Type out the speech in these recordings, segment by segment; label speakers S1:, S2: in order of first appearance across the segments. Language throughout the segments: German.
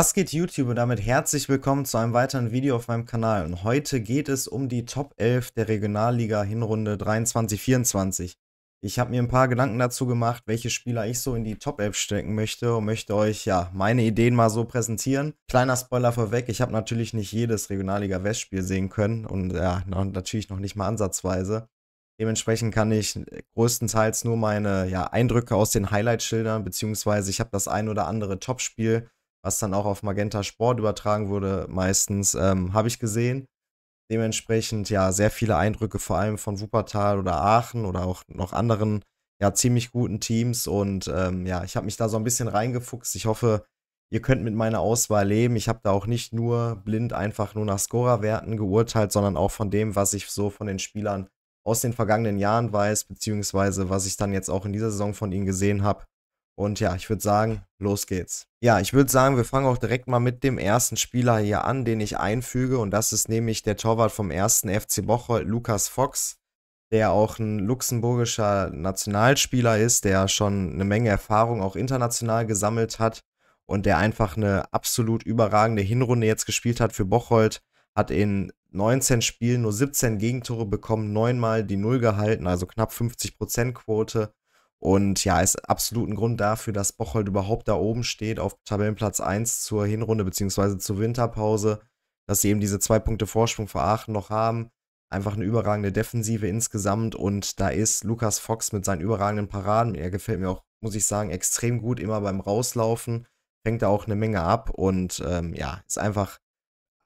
S1: Was geht YouTube und damit herzlich willkommen zu einem weiteren Video auf meinem Kanal und heute geht es um die Top 11 der Regionalliga Hinrunde 23-24. Ich habe mir ein paar Gedanken dazu gemacht, welche Spieler ich so in die Top 11 stecken möchte und möchte euch ja meine Ideen mal so präsentieren. Kleiner Spoiler vorweg, ich habe natürlich nicht jedes Regionalliga Westspiel sehen können und ja, natürlich noch nicht mal ansatzweise. Dementsprechend kann ich größtenteils nur meine ja, Eindrücke aus den Highlight schildern, beziehungsweise ich habe das ein oder andere Topspiel was dann auch auf Magenta Sport übertragen wurde, meistens, ähm, habe ich gesehen. Dementsprechend ja sehr viele Eindrücke, vor allem von Wuppertal oder Aachen oder auch noch anderen ja ziemlich guten Teams. Und ähm, ja, ich habe mich da so ein bisschen reingefuchst. Ich hoffe, ihr könnt mit meiner Auswahl leben. Ich habe da auch nicht nur blind einfach nur nach Scorerwerten geurteilt, sondern auch von dem, was ich so von den Spielern aus den vergangenen Jahren weiß, beziehungsweise was ich dann jetzt auch in dieser Saison von ihnen gesehen habe. Und ja, ich würde sagen, los geht's. Ja, ich würde sagen, wir fangen auch direkt mal mit dem ersten Spieler hier an, den ich einfüge. Und das ist nämlich der Torwart vom ersten FC Bocholt, Lukas Fox, der auch ein luxemburgischer Nationalspieler ist, der schon eine Menge Erfahrung auch international gesammelt hat und der einfach eine absolut überragende Hinrunde jetzt gespielt hat für Bocholt. Hat in 19 Spielen nur 17 Gegentore bekommen, neunmal die Null gehalten, also knapp 50% Quote und ja, ist absolut ein Grund dafür, dass Bocholt überhaupt da oben steht, auf Tabellenplatz 1 zur Hinrunde bzw. zur Winterpause, dass sie eben diese zwei Punkte Vorsprung vor Aachen noch haben. Einfach eine überragende Defensive insgesamt und da ist Lukas Fox mit seinen überragenden Paraden, er gefällt mir auch, muss ich sagen, extrem gut, immer beim Rauslaufen, fängt da auch eine Menge ab und ähm, ja, ist einfach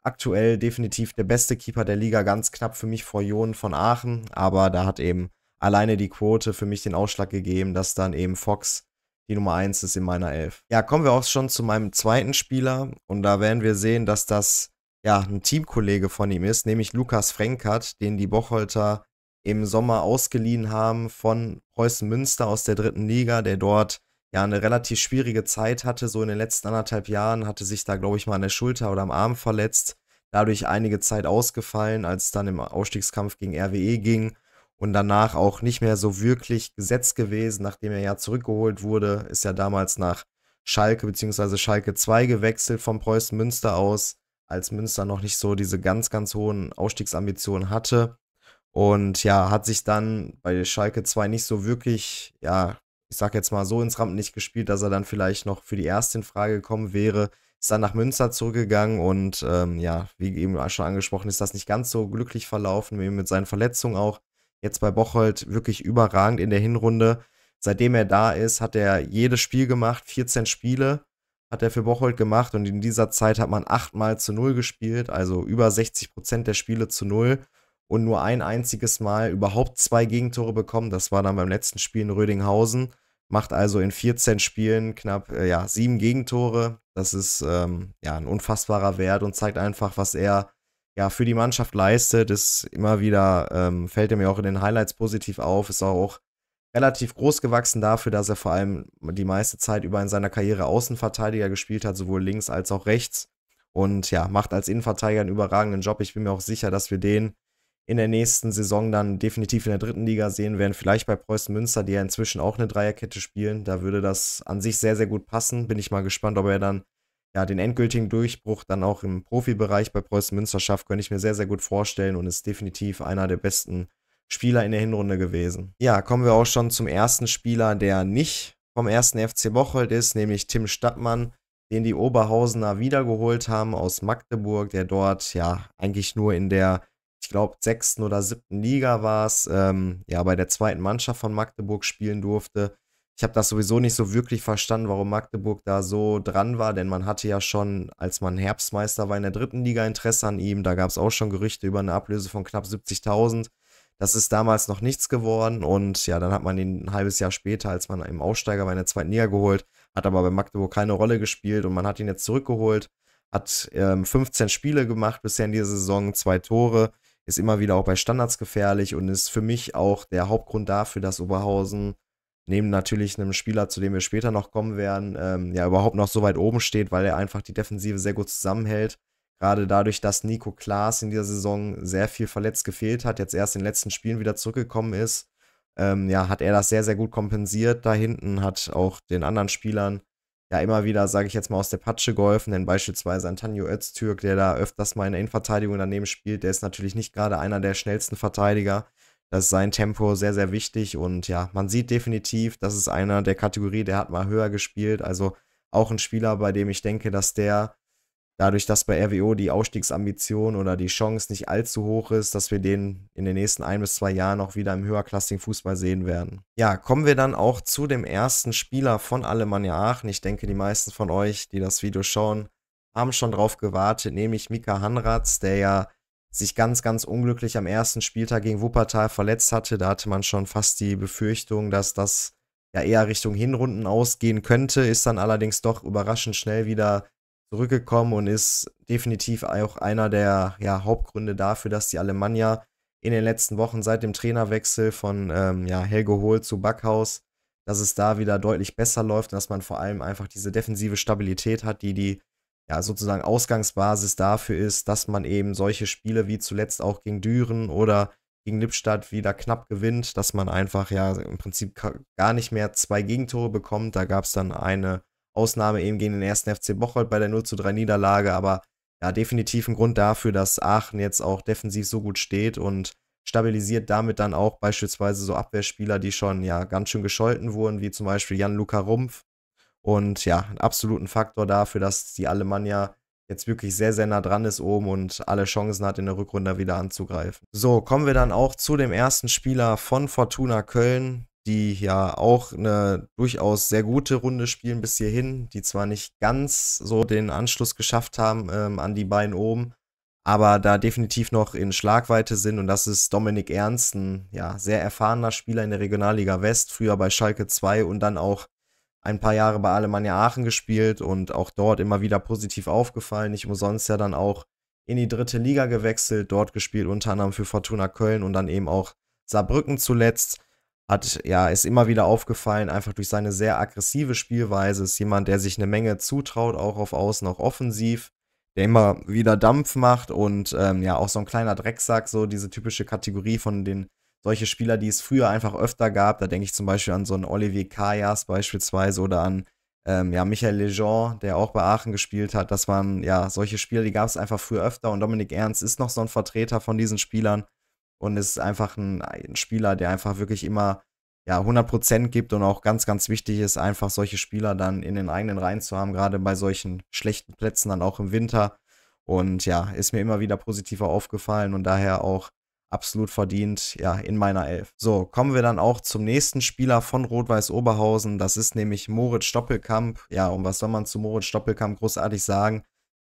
S1: aktuell definitiv der beste Keeper der Liga, ganz knapp für mich vor Jonen von Aachen, aber da hat eben alleine die Quote für mich den Ausschlag gegeben, dass dann eben Fox die Nummer 1 ist in meiner Elf. Ja, kommen wir auch schon zu meinem zweiten Spieler und da werden wir sehen, dass das ja ein Teamkollege von ihm ist, nämlich Lukas Frenkert, den die Bocholter im Sommer ausgeliehen haben von Preußen Münster aus der dritten Liga, der dort ja eine relativ schwierige Zeit hatte, so in den letzten anderthalb Jahren, hatte sich da, glaube ich, mal an der Schulter oder am Arm verletzt, dadurch einige Zeit ausgefallen, als es dann im Ausstiegskampf gegen RWE ging und danach auch nicht mehr so wirklich gesetzt gewesen, nachdem er ja zurückgeholt wurde, ist ja damals nach Schalke bzw. Schalke 2 gewechselt vom Preußen Münster aus, als Münster noch nicht so diese ganz, ganz hohen Ausstiegsambitionen hatte. Und ja, hat sich dann bei Schalke 2 nicht so wirklich, ja, ich sag jetzt mal so ins Rampenlicht gespielt, dass er dann vielleicht noch für die erste in Frage gekommen wäre. Ist dann nach Münster zurückgegangen und ähm, ja, wie eben schon angesprochen, ist das nicht ganz so glücklich verlaufen, eben mit seinen Verletzungen auch. Jetzt bei Bocholt wirklich überragend in der Hinrunde. Seitdem er da ist, hat er jedes Spiel gemacht, 14 Spiele hat er für Bocholt gemacht und in dieser Zeit hat man achtmal zu null gespielt, also über 60 Prozent der Spiele zu null und nur ein einziges Mal überhaupt zwei Gegentore bekommen. Das war dann beim letzten Spiel in Rödinghausen. Macht also in 14 Spielen knapp äh, ja, sieben Gegentore. Das ist ähm, ja ein unfassbarer Wert und zeigt einfach, was er ja, für die Mannschaft leistet, ist immer wieder, ähm, fällt er mir auch in den Highlights positiv auf, ist auch relativ groß gewachsen dafür, dass er vor allem die meiste Zeit über in seiner Karriere Außenverteidiger gespielt hat, sowohl links als auch rechts. Und ja, macht als Innenverteidiger einen überragenden Job. Ich bin mir auch sicher, dass wir den in der nächsten Saison dann definitiv in der dritten Liga sehen werden. Vielleicht bei Preußen Münster, die ja inzwischen auch eine Dreierkette spielen. Da würde das an sich sehr, sehr gut passen. Bin ich mal gespannt, ob er dann ja, den endgültigen Durchbruch dann auch im Profibereich bei Preußen Münster schafft, könnte ich mir sehr, sehr gut vorstellen und ist definitiv einer der besten Spieler in der Hinrunde gewesen. Ja, kommen wir auch schon zum ersten Spieler, der nicht vom ersten FC Bocholt ist, nämlich Tim Stadtmann, den die Oberhausener wiedergeholt haben aus Magdeburg, der dort ja eigentlich nur in der, ich glaube, sechsten oder siebten Liga war es, ähm, ja, bei der zweiten Mannschaft von Magdeburg spielen durfte ich habe das sowieso nicht so wirklich verstanden, warum Magdeburg da so dran war, denn man hatte ja schon, als man Herbstmeister war in der dritten Liga, Interesse an ihm. Da gab es auch schon Gerüchte über eine Ablöse von knapp 70.000. Das ist damals noch nichts geworden und ja, dann hat man ihn ein halbes Jahr später, als man im Aufsteiger war, in der zweiten Liga geholt, hat aber bei Magdeburg keine Rolle gespielt und man hat ihn jetzt zurückgeholt, hat ähm, 15 Spiele gemacht bisher in dieser Saison, zwei Tore, ist immer wieder auch bei Standards gefährlich und ist für mich auch der Hauptgrund dafür, dass Oberhausen neben natürlich einem Spieler, zu dem wir später noch kommen werden, ähm, ja überhaupt noch so weit oben steht, weil er einfach die Defensive sehr gut zusammenhält. Gerade dadurch, dass Nico Klaas in dieser Saison sehr viel verletzt gefehlt hat, jetzt erst in den letzten Spielen wieder zurückgekommen ist, ähm, ja, hat er das sehr, sehr gut kompensiert da hinten, hat auch den anderen Spielern ja immer wieder, sage ich jetzt mal, aus der Patsche geholfen, denn beispielsweise Antonio Öztürk, der da öfters mal in der Innenverteidigung daneben spielt, der ist natürlich nicht gerade einer der schnellsten Verteidiger, das ist sein Tempo sehr, sehr wichtig und ja, man sieht definitiv, das ist einer der Kategorie, der hat mal höher gespielt. Also auch ein Spieler, bei dem ich denke, dass der dadurch, dass bei RWO die Ausstiegsambition oder die Chance nicht allzu hoch ist, dass wir den in den nächsten ein bis zwei Jahren auch wieder im höherklassigen Fußball sehen werden. Ja, kommen wir dann auch zu dem ersten Spieler von Alemannia Aachen. Ich denke, die meisten von euch, die das Video schauen, haben schon drauf gewartet, nämlich Mika Hanratz, der ja sich ganz, ganz unglücklich am ersten Spieltag gegen Wuppertal verletzt hatte. Da hatte man schon fast die Befürchtung, dass das ja eher Richtung Hinrunden ausgehen könnte, ist dann allerdings doch überraschend schnell wieder zurückgekommen und ist definitiv auch einer der ja, Hauptgründe dafür, dass die Alemannia in den letzten Wochen seit dem Trainerwechsel von ähm, ja, Helge Hohl zu Backhaus, dass es da wieder deutlich besser läuft und dass man vor allem einfach diese defensive Stabilität hat, die die ja, sozusagen Ausgangsbasis dafür ist, dass man eben solche Spiele wie zuletzt auch gegen Düren oder gegen Lippstadt wieder knapp gewinnt, dass man einfach ja im Prinzip gar nicht mehr zwei Gegentore bekommt. Da gab es dann eine Ausnahme eben gegen den ersten FC Bocholt bei der 0 zu 3 Niederlage, aber ja, definitiv ein Grund dafür, dass Aachen jetzt auch defensiv so gut steht und stabilisiert damit dann auch beispielsweise so Abwehrspieler, die schon ja ganz schön gescholten wurden, wie zum Beispiel Jan-Luca Rumpf, und ja, einen absoluten Faktor dafür, dass die Alemannia jetzt wirklich sehr, sehr nah dran ist oben und alle Chancen hat, in der Rückrunde wieder anzugreifen. So, kommen wir dann auch zu dem ersten Spieler von Fortuna Köln, die ja auch eine durchaus sehr gute Runde spielen bis hierhin, die zwar nicht ganz so den Anschluss geschafft haben ähm, an die beiden oben, aber da definitiv noch in Schlagweite sind und das ist Dominik Ernst, ein ja, sehr erfahrener Spieler in der Regionalliga West, früher bei Schalke 2 und dann auch ein paar Jahre bei Alemannia Aachen gespielt und auch dort immer wieder positiv aufgefallen. Nicht umsonst ja dann auch in die dritte Liga gewechselt, dort gespielt unter anderem für Fortuna Köln und dann eben auch Saarbrücken zuletzt. Hat, ja, ist immer wieder aufgefallen, einfach durch seine sehr aggressive Spielweise. Ist jemand, der sich eine Menge zutraut, auch auf Außen, auch offensiv, der immer wieder Dampf macht und ähm, ja, auch so ein kleiner Drecksack, so diese typische Kategorie von den solche Spieler, die es früher einfach öfter gab. Da denke ich zum Beispiel an so einen Olivier Kajas beispielsweise oder an ähm, ja, Michael Lejean, der auch bei Aachen gespielt hat. Das waren ja solche Spieler, die gab es einfach früher öfter. Und Dominik Ernst ist noch so ein Vertreter von diesen Spielern und ist einfach ein, ein Spieler, der einfach wirklich immer ja, 100% gibt und auch ganz, ganz wichtig ist, einfach solche Spieler dann in den eigenen Reihen zu haben, gerade bei solchen schlechten Plätzen dann auch im Winter. Und ja, ist mir immer wieder positiver aufgefallen und daher auch absolut verdient, ja, in meiner Elf. So, kommen wir dann auch zum nächsten Spieler von Rot-Weiß Oberhausen. Das ist nämlich Moritz Stoppelkamp. Ja, und was soll man zu Moritz Stoppelkamp großartig sagen?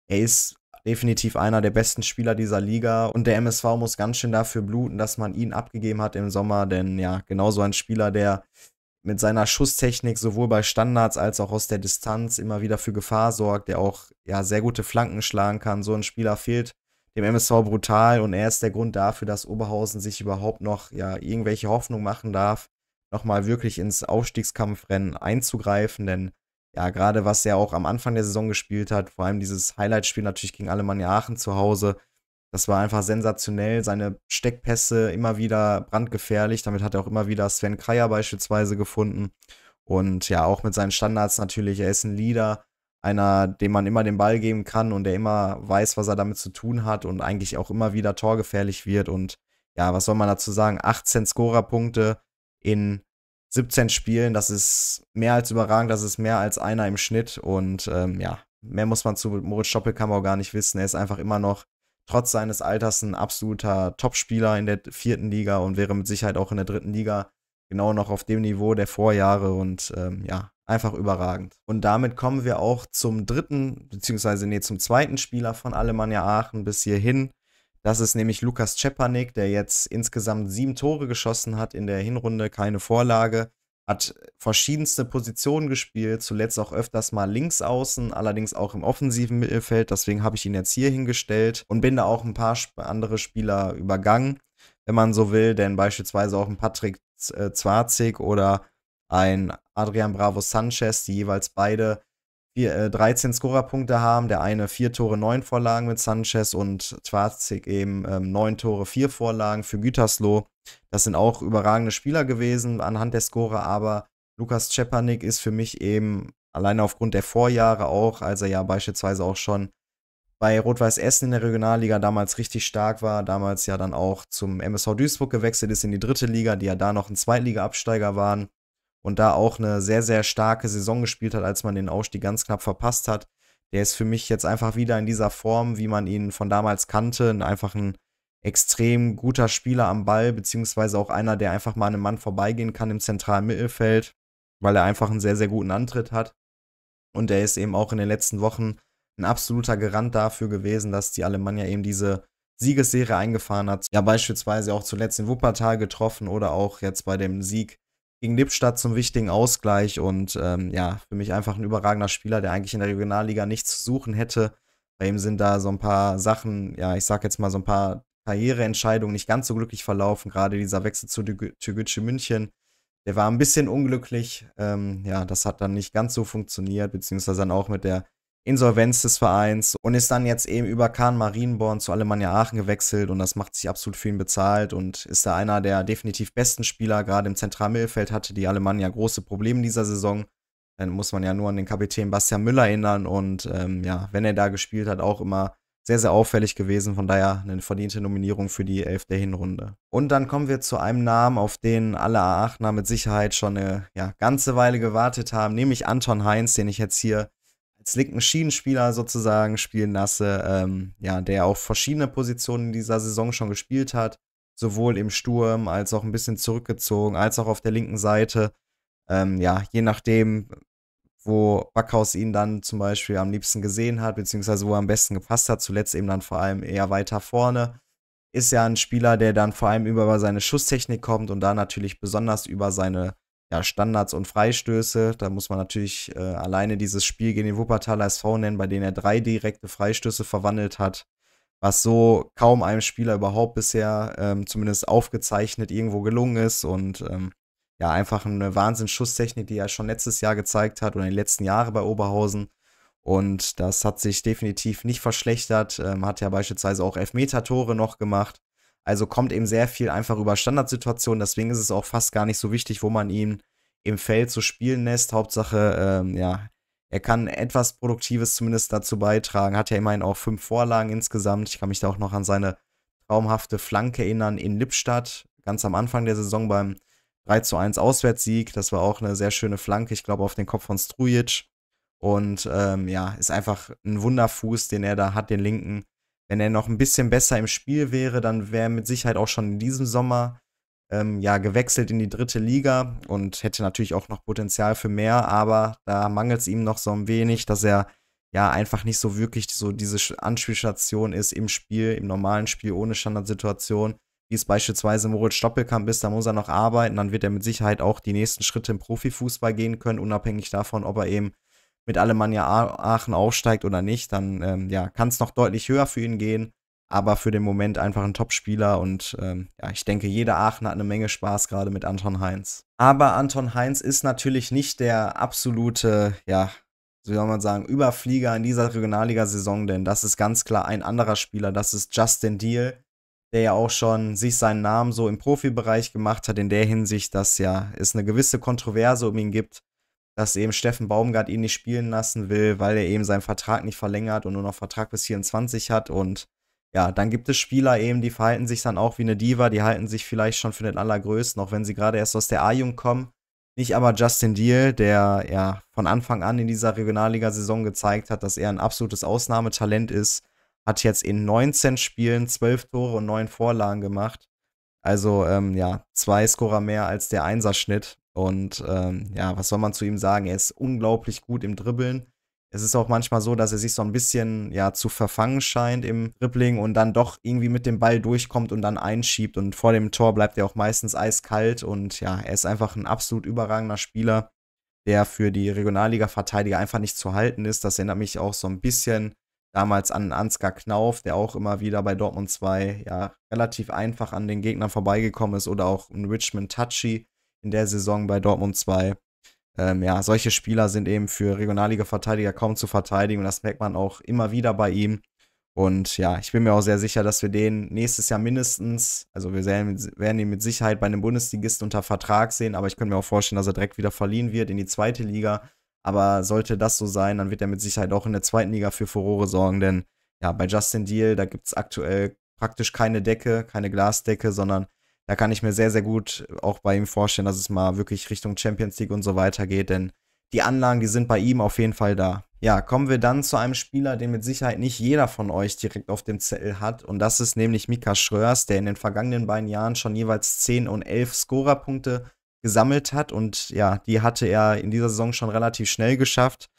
S1: Er ist definitiv einer der besten Spieler dieser Liga und der MSV muss ganz schön dafür bluten, dass man ihn abgegeben hat im Sommer, denn ja, genauso ein Spieler, der mit seiner Schusstechnik sowohl bei Standards als auch aus der Distanz immer wieder für Gefahr sorgt, der auch ja sehr gute Flanken schlagen kann. So ein Spieler fehlt dem MSV brutal und er ist der Grund dafür, dass Oberhausen sich überhaupt noch ja, irgendwelche Hoffnung machen darf, nochmal wirklich ins Aufstiegskampfrennen einzugreifen, denn ja, gerade was er auch am Anfang der Saison gespielt hat, vor allem dieses Highlight-Spiel natürlich gegen Alemannia Aachen zu Hause, das war einfach sensationell. Seine Steckpässe immer wieder brandgefährlich. Damit hat er auch immer wieder Sven Kreier beispielsweise gefunden. Und ja, auch mit seinen Standards natürlich. Er ist ein Leader einer, dem man immer den Ball geben kann und der immer weiß, was er damit zu tun hat und eigentlich auch immer wieder torgefährlich wird. Und ja, was soll man dazu sagen? 18 Scorerpunkte in 17 Spielen, das ist mehr als überragend, das ist mehr als einer im Schnitt. Und ähm, ja, mehr muss man zu Moritz Stoppelkammer auch gar nicht wissen. Er ist einfach immer noch trotz seines Alters ein absoluter Topspieler in der vierten Liga und wäre mit Sicherheit auch in der dritten Liga genau noch auf dem Niveau der Vorjahre. Und ähm, ja, einfach überragend. Und damit kommen wir auch zum dritten, beziehungsweise nee, zum zweiten Spieler von Alemannia Aachen bis hierhin. Das ist nämlich Lukas Czepanik, der jetzt insgesamt sieben Tore geschossen hat in der Hinrunde, keine Vorlage, hat verschiedenste Positionen gespielt, zuletzt auch öfters mal links außen, allerdings auch im offensiven Mittelfeld. Deswegen habe ich ihn jetzt hier hingestellt und bin da auch ein paar andere Spieler übergangen, wenn man so will, denn beispielsweise auch ein Patrick äh, Zwarzig oder ein Adrian Bravo Sanchez, die jeweils beide vier, äh, 13 Scorerpunkte haben. Der eine vier Tore, neun Vorlagen mit Sanchez und Twarzig eben ähm, neun Tore, vier Vorlagen für Gütersloh. Das sind auch überragende Spieler gewesen anhand der Scorer, aber Lukas Czepanik ist für mich eben alleine aufgrund der Vorjahre auch, als er ja beispielsweise auch schon bei Rot-Weiß Essen in der Regionalliga damals richtig stark war, damals ja dann auch zum MSV Duisburg gewechselt ist in die dritte Liga, die ja da noch ein Zweitliga-Absteiger waren und da auch eine sehr, sehr starke Saison gespielt hat, als man den Ausstieg ganz knapp verpasst hat. Der ist für mich jetzt einfach wieder in dieser Form, wie man ihn von damals kannte, einfach ein extrem guter Spieler am Ball, beziehungsweise auch einer, der einfach mal einem Mann vorbeigehen kann im zentralen Mittelfeld, weil er einfach einen sehr, sehr guten Antritt hat. Und er ist eben auch in den letzten Wochen ein absoluter Garant dafür gewesen, dass die Alemannia eben diese Siegesserie eingefahren hat. Ja, beispielsweise auch zuletzt in Wuppertal getroffen oder auch jetzt bei dem Sieg gegen Lippstadt zum wichtigen Ausgleich und ähm, ja, für mich einfach ein überragender Spieler, der eigentlich in der Regionalliga nichts zu suchen hätte. Bei ihm sind da so ein paar Sachen, ja, ich sag jetzt mal so ein paar Karriereentscheidungen nicht ganz so glücklich verlaufen, gerade dieser Wechsel zu Türgücü München. Der war ein bisschen unglücklich. Ähm, ja, das hat dann nicht ganz so funktioniert, beziehungsweise dann auch mit der Insolvenz des Vereins und ist dann jetzt eben über Kahn Marienborn zu Alemannia Aachen gewechselt und das macht sich absolut für ihn bezahlt und ist da einer der definitiv besten Spieler. Gerade im Zentralmittelfeld hatte die Alemannia große Probleme dieser Saison. Dann muss man ja nur an den Kapitän Bastian Müller erinnern und ähm, ja, wenn er da gespielt hat, auch immer sehr, sehr auffällig gewesen. Von daher eine verdiente Nominierung für die Elf der Hinrunde. Und dann kommen wir zu einem Namen, auf den alle Aachener mit Sicherheit schon eine ja, ganze Weile gewartet haben, nämlich Anton Heinz, den ich jetzt hier linken Schienenspieler sozusagen spielen lasse, ähm, ja, der auch verschiedene Positionen in dieser Saison schon gespielt hat, sowohl im Sturm als auch ein bisschen zurückgezogen, als auch auf der linken Seite. Ähm, ja, je nachdem, wo Backhaus ihn dann zum Beispiel am liebsten gesehen hat, beziehungsweise wo er am besten gepasst hat, zuletzt eben dann vor allem eher weiter vorne, ist ja ein Spieler, der dann vor allem über seine Schusstechnik kommt und da natürlich besonders über seine ja, Standards und Freistöße. Da muss man natürlich äh, alleine dieses Spiel gegen den Wuppertaler SV nennen, bei denen er drei direkte Freistöße verwandelt hat, was so kaum einem Spieler überhaupt bisher ähm, zumindest aufgezeichnet irgendwo gelungen ist und ähm, ja, einfach eine Wahnsinnsschusstechnik, die er schon letztes Jahr gezeigt hat oder in den letzten Jahren bei Oberhausen. Und das hat sich definitiv nicht verschlechtert. Ähm, hat ja beispielsweise auch Elfmeter-Tore noch gemacht. Also kommt eben sehr viel einfach über Standardsituationen. Deswegen ist es auch fast gar nicht so wichtig, wo man ihn im Feld so spielen lässt. Hauptsache, ähm, ja, er kann etwas Produktives zumindest dazu beitragen. Hat ja immerhin auch fünf Vorlagen insgesamt. Ich kann mich da auch noch an seine traumhafte Flanke erinnern in Lippstadt, ganz am Anfang der Saison beim 3 zu 1 Auswärtssieg. Das war auch eine sehr schöne Flanke, ich glaube, auf den Kopf von Strujic. Und ähm, ja, ist einfach ein Wunderfuß, den er da hat, den linken wenn er noch ein bisschen besser im Spiel wäre, dann wäre er mit Sicherheit auch schon in diesem Sommer ähm, ja, gewechselt in die dritte Liga und hätte natürlich auch noch Potenzial für mehr, aber da mangelt es ihm noch so ein wenig, dass er ja einfach nicht so wirklich so diese Anspielstation ist im Spiel, im normalen Spiel ohne Standardsituation, wie es beispielsweise Moritz Stoppelkamp ist, da muss er noch arbeiten, dann wird er mit Sicherheit auch die nächsten Schritte im Profifußball gehen können, unabhängig davon, ob er eben mit Alemannia Aachen aufsteigt oder nicht, dann ähm, ja, kann es noch deutlich höher für ihn gehen. Aber für den Moment einfach ein Top-Spieler und ähm, ja, ich denke, jeder Aachen hat eine Menge Spaß gerade mit Anton Heinz. Aber Anton Heinz ist natürlich nicht der absolute, ja, wie soll man sagen, Überflieger in dieser Regionalliga-Saison, denn das ist ganz klar ein anderer Spieler, das ist Justin Deal, der ja auch schon sich seinen Namen so im Profibereich gemacht hat, in der Hinsicht, dass ja es eine gewisse Kontroverse um ihn gibt dass eben Steffen Baumgart ihn nicht spielen lassen will, weil er eben seinen Vertrag nicht verlängert und nur noch Vertrag bis 24 hat. Und ja, dann gibt es Spieler eben, die verhalten sich dann auch wie eine Diva, die halten sich vielleicht schon für den Allergrößten, auch wenn sie gerade erst aus der A-Jung kommen. Nicht aber Justin Deal, der ja von Anfang an in dieser Regionalliga-Saison gezeigt hat, dass er ein absolutes Ausnahmetalent ist, hat jetzt in 19 Spielen 12 Tore und 9 Vorlagen gemacht. Also ähm, ja, zwei Scorer mehr als der Einserschnitt. Und ähm, ja, was soll man zu ihm sagen? Er ist unglaublich gut im Dribbeln. Es ist auch manchmal so, dass er sich so ein bisschen ja zu verfangen scheint im Dribbling und dann doch irgendwie mit dem Ball durchkommt und dann einschiebt. Und vor dem Tor bleibt er auch meistens eiskalt. Und ja, er ist einfach ein absolut überragender Spieler, der für die Regionalliga-Verteidiger einfach nicht zu halten ist. Das erinnert mich auch so ein bisschen damals an Ansgar Knauf, der auch immer wieder bei Dortmund 2 ja relativ einfach an den Gegnern vorbeigekommen ist oder auch ein Richmond Touchy, in der Saison bei Dortmund 2. Ähm, ja, solche Spieler sind eben für Regionalliga-Verteidiger kaum zu verteidigen und das merkt man auch immer wieder bei ihm. Und ja, ich bin mir auch sehr sicher, dass wir den nächstes Jahr mindestens, also wir werden ihn mit Sicherheit bei einem Bundesligisten unter Vertrag sehen, aber ich könnte mir auch vorstellen, dass er direkt wieder verliehen wird in die zweite Liga. Aber sollte das so sein, dann wird er mit Sicherheit auch in der zweiten Liga für Furore sorgen, denn ja, bei Justin Deal, da gibt es aktuell praktisch keine Decke, keine Glasdecke, sondern da kann ich mir sehr, sehr gut auch bei ihm vorstellen, dass es mal wirklich Richtung Champions League und so weiter geht, denn die Anlagen, die sind bei ihm auf jeden Fall da. Ja, kommen wir dann zu einem Spieler, den mit Sicherheit nicht jeder von euch direkt auf dem Zettel hat. Und das ist nämlich Mika Schröers, der in den vergangenen beiden Jahren schon jeweils 10 und 11 Scorerpunkte gesammelt hat. Und ja, die hatte er in dieser Saison schon relativ schnell geschafft.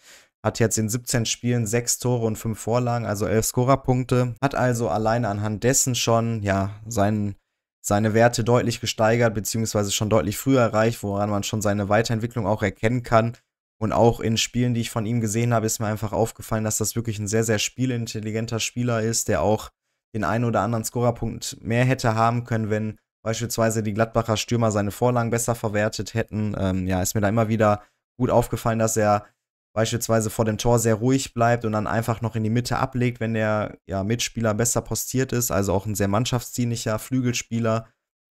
S1: Hat jetzt in 17 Spielen 6 Tore und 5 Vorlagen, also 11 Scorerpunkte. Hat also alleine anhand dessen schon ja, seinen seine Werte deutlich gesteigert, beziehungsweise schon deutlich früher erreicht, woran man schon seine Weiterentwicklung auch erkennen kann. Und auch in Spielen, die ich von ihm gesehen habe, ist mir einfach aufgefallen, dass das wirklich ein sehr, sehr spielintelligenter Spieler ist, der auch den einen oder anderen Scorerpunkt mehr hätte haben können, wenn beispielsweise die Gladbacher Stürmer seine Vorlagen besser verwertet hätten. Ähm, ja, ist mir da immer wieder gut aufgefallen, dass er beispielsweise vor dem Tor sehr ruhig bleibt und dann einfach noch in die Mitte ablegt, wenn der ja, Mitspieler besser postiert ist. Also auch ein sehr mannschaftsdienlicher Flügelspieler,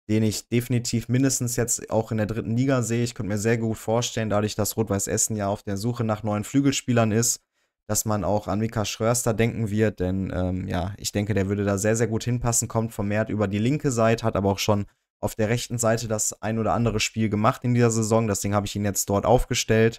S1: den ich definitiv mindestens jetzt auch in der dritten Liga sehe. Ich könnte mir sehr gut vorstellen, dadurch, dass Rot-Weiß Essen ja auf der Suche nach neuen Flügelspielern ist, dass man auch an Mika Schröster denken wird, denn ähm, ja, ich denke, der würde da sehr, sehr gut hinpassen, kommt vermehrt über die linke Seite, hat aber auch schon auf der rechten Seite das ein oder andere Spiel gemacht in dieser Saison, deswegen habe ich ihn jetzt dort aufgestellt.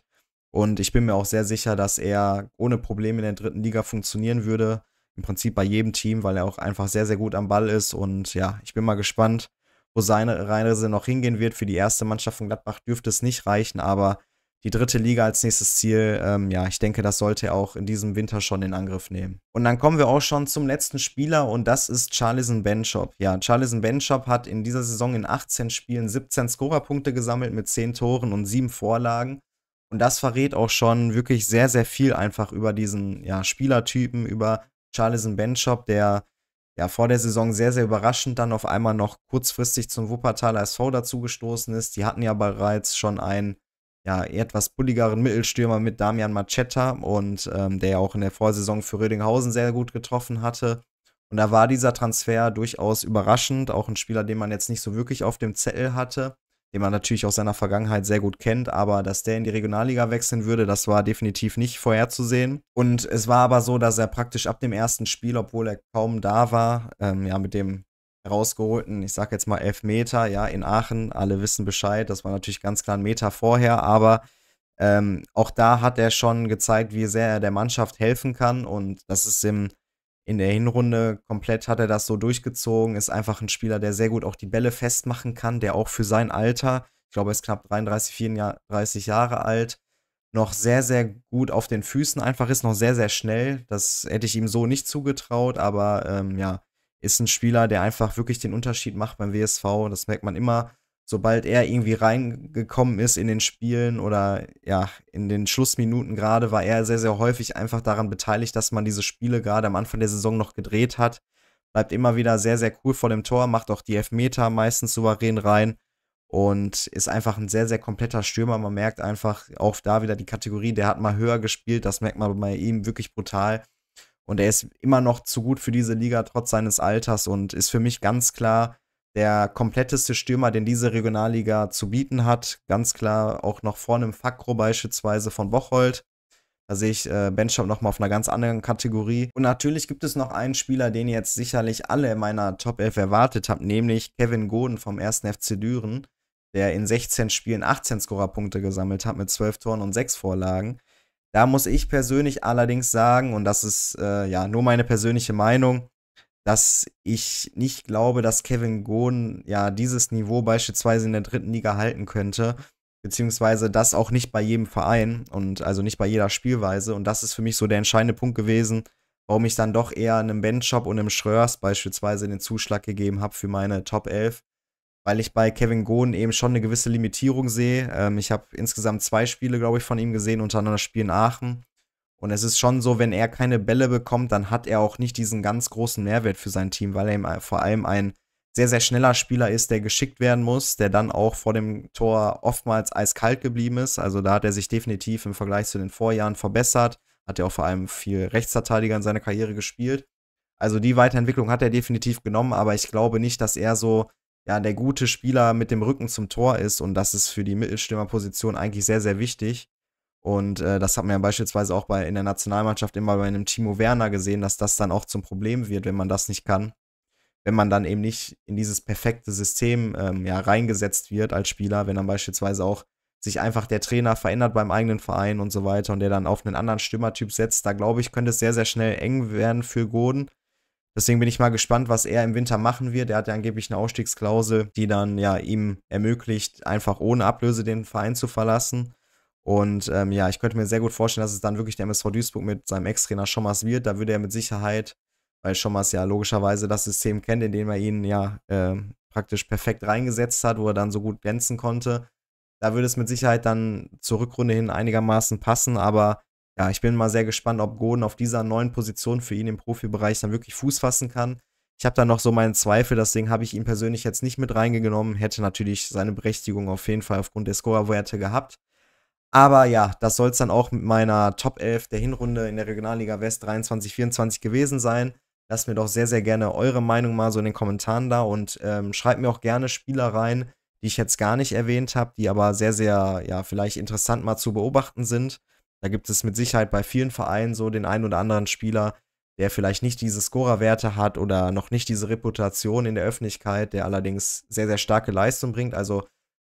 S1: Und ich bin mir auch sehr sicher, dass er ohne Probleme in der dritten Liga funktionieren würde. Im Prinzip bei jedem Team, weil er auch einfach sehr, sehr gut am Ball ist. Und ja, ich bin mal gespannt, wo seine Reise noch hingehen wird. Für die erste Mannschaft von Gladbach dürfte es nicht reichen, aber die dritte Liga als nächstes Ziel, ähm, ja, ich denke, das sollte er auch in diesem Winter schon in Angriff nehmen. Und dann kommen wir auch schon zum letzten Spieler und das ist Charlison Benchop. Ja, Charlison Benchop hat in dieser Saison in 18 Spielen 17 Scorerpunkte gesammelt mit 10 Toren und 7 Vorlagen. Und das verrät auch schon wirklich sehr, sehr viel einfach über diesen ja, Spielertypen, über Charlison Benchop, der ja vor der Saison sehr, sehr überraschend dann auf einmal noch kurzfristig zum Wuppertaler SV dazugestoßen ist. Die hatten ja bereits schon einen ja, etwas bulligeren Mittelstürmer mit Damian Machetta und ähm, der ja auch in der Vorsaison für Rödinghausen sehr gut getroffen hatte. Und da war dieser Transfer durchaus überraschend, auch ein Spieler, den man jetzt nicht so wirklich auf dem Zettel hatte den man natürlich aus seiner Vergangenheit sehr gut kennt, aber dass der in die Regionalliga wechseln würde, das war definitiv nicht vorherzusehen. Und es war aber so, dass er praktisch ab dem ersten Spiel, obwohl er kaum da war, ähm, ja, mit dem herausgeholten, ich sag jetzt mal elf Meter, ja, in Aachen, alle wissen Bescheid, das war natürlich ganz klar ein Meter vorher, aber ähm, auch da hat er schon gezeigt, wie sehr er der Mannschaft helfen kann und das ist im in der Hinrunde komplett hat er das so durchgezogen, ist einfach ein Spieler, der sehr gut auch die Bälle festmachen kann, der auch für sein Alter, ich glaube, er ist knapp 33, 34 Jahre alt, noch sehr, sehr gut auf den Füßen einfach ist, noch sehr, sehr schnell. Das hätte ich ihm so nicht zugetraut, aber ähm, ja, ist ein Spieler, der einfach wirklich den Unterschied macht beim WSV. Das merkt man immer sobald er irgendwie reingekommen ist in den Spielen oder ja, in den Schlussminuten gerade, war er sehr, sehr häufig einfach daran beteiligt, dass man diese Spiele gerade am Anfang der Saison noch gedreht hat. Bleibt immer wieder sehr, sehr cool vor dem Tor, macht auch die Elfmeter meistens souverän rein und ist einfach ein sehr, sehr kompletter Stürmer. Man merkt einfach auch da wieder die Kategorie, der hat mal höher gespielt, das merkt man bei ihm wirklich brutal. Und er ist immer noch zu gut für diese Liga, trotz seines Alters und ist für mich ganz klar der kompletteste Stürmer, den diese Regionalliga zu bieten hat. Ganz klar auch noch vorne im Fakro beispielsweise von Bocholt. Da sehe ich äh, Benchop nochmal auf einer ganz anderen Kategorie. Und natürlich gibt es noch einen Spieler, den jetzt sicherlich alle in meiner Top 11 erwartet haben, nämlich Kevin Goden vom 1. FC Düren, der in 16 Spielen 18 Scorerpunkte gesammelt hat mit 12 Toren und 6 Vorlagen. Da muss ich persönlich allerdings sagen, und das ist äh, ja nur meine persönliche Meinung, dass ich nicht glaube, dass Kevin Gohn ja dieses Niveau beispielsweise in der dritten Liga halten könnte, beziehungsweise das auch nicht bei jedem Verein und also nicht bei jeder Spielweise. Und das ist für mich so der entscheidende Punkt gewesen, warum ich dann doch eher einem Benchop und einem Schröers beispielsweise den Zuschlag gegeben habe für meine Top 11, weil ich bei Kevin Gohn eben schon eine gewisse Limitierung sehe. Ähm, ich habe insgesamt zwei Spiele, glaube ich, von ihm gesehen, unter anderem das Spiel in Aachen und es ist schon so, wenn er keine Bälle bekommt, dann hat er auch nicht diesen ganz großen Mehrwert für sein Team, weil er eben äh, vor allem ein sehr, sehr schneller Spieler ist, der geschickt werden muss, der dann auch vor dem Tor oftmals eiskalt geblieben ist. Also da hat er sich definitiv im Vergleich zu den Vorjahren verbessert. Hat er auch vor allem viel Rechtsverteidiger in seiner Karriere gespielt. Also die Weiterentwicklung hat er definitiv genommen, aber ich glaube nicht, dass er so ja, der gute Spieler mit dem Rücken zum Tor ist und das ist für die Mittelstürmerposition eigentlich sehr, sehr wichtig. Und äh, das hat man ja beispielsweise auch bei, in der Nationalmannschaft immer bei einem Timo Werner gesehen, dass das dann auch zum Problem wird, wenn man das nicht kann. Wenn man dann eben nicht in dieses perfekte System ähm, ja, reingesetzt wird als Spieler, wenn dann beispielsweise auch sich einfach der Trainer verändert beim eigenen Verein und so weiter und der dann auf einen anderen Stürmertyp setzt, da glaube ich, könnte es sehr, sehr schnell eng werden für Goden. Deswegen bin ich mal gespannt, was er im Winter machen wird. Er hat ja angeblich eine Ausstiegsklausel, die dann ja ihm ermöglicht, einfach ohne Ablöse den Verein zu verlassen. Und ähm, ja, ich könnte mir sehr gut vorstellen, dass es dann wirklich der MSV Duisburg mit seinem Ex-Trainer Schommers wird. Da würde er mit Sicherheit, weil Schommers ja logischerweise das System kennt, in dem er ihn ja äh, praktisch perfekt reingesetzt hat, wo er dann so gut glänzen konnte. Da würde es mit Sicherheit dann zur Rückrunde hin einigermaßen passen, aber ja, ich bin mal sehr gespannt, ob Goden auf dieser neuen Position für ihn im Profibereich dann wirklich Fuß fassen kann. Ich habe da noch so meinen Zweifel, deswegen habe ich ihn persönlich jetzt nicht mit reingenommen. Hätte natürlich seine Berechtigung auf jeden Fall aufgrund der Scorerwerte gehabt. Aber ja, das soll es dann auch mit meiner Top 11 der Hinrunde in der Regionalliga West 23-24 gewesen sein. Lasst mir doch sehr, sehr gerne eure Meinung mal so in den Kommentaren da und ähm, schreibt mir auch gerne Spieler rein, die ich jetzt gar nicht erwähnt habe, die aber sehr, sehr, ja, vielleicht interessant mal zu beobachten sind. Da gibt es mit Sicherheit bei vielen Vereinen so den einen oder anderen Spieler, der vielleicht nicht diese Scorerwerte hat oder noch nicht diese Reputation in der Öffentlichkeit, der allerdings sehr, sehr starke Leistung bringt. Also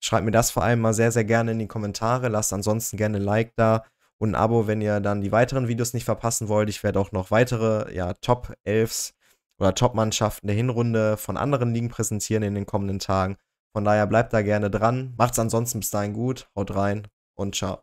S1: Schreibt mir das vor allem mal sehr, sehr gerne in die Kommentare. Lasst ansonsten gerne ein Like da und ein Abo, wenn ihr dann die weiteren Videos nicht verpassen wollt. Ich werde auch noch weitere ja, Top 11s oder Top-Mannschaften der Hinrunde von anderen Ligen präsentieren in den kommenden Tagen. Von daher bleibt da gerne dran. Macht's ansonsten bis dahin gut. Haut rein und ciao.